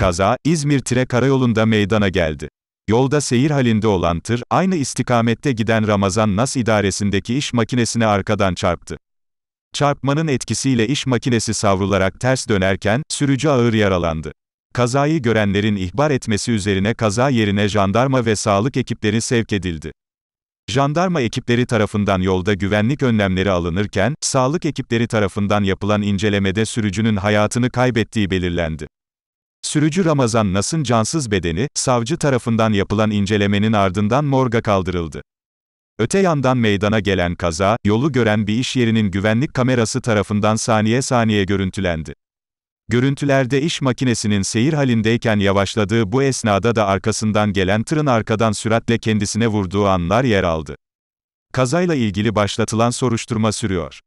Kaza, İzmir-Tire karayolunda meydana geldi. Yolda seyir halinde olan tır, aynı istikamette giden Ramazan Nas idaresindeki iş makinesine arkadan çarptı. Çarpmanın etkisiyle iş makinesi savrularak ters dönerken, sürücü ağır yaralandı. Kazayı görenlerin ihbar etmesi üzerine kaza yerine jandarma ve sağlık ekipleri sevk edildi. Jandarma ekipleri tarafından yolda güvenlik önlemleri alınırken, sağlık ekipleri tarafından yapılan incelemede sürücünün hayatını kaybettiği belirlendi. Sürücü Ramazan Nas'ın cansız bedeni, savcı tarafından yapılan incelemenin ardından morga kaldırıldı. Öte yandan meydana gelen kaza, yolu gören bir iş yerinin güvenlik kamerası tarafından saniye saniye görüntülendi. Görüntülerde iş makinesinin seyir halindeyken yavaşladığı bu esnada da arkasından gelen tırın arkadan süratle kendisine vurduğu anlar yer aldı. Kazayla ilgili başlatılan soruşturma sürüyor.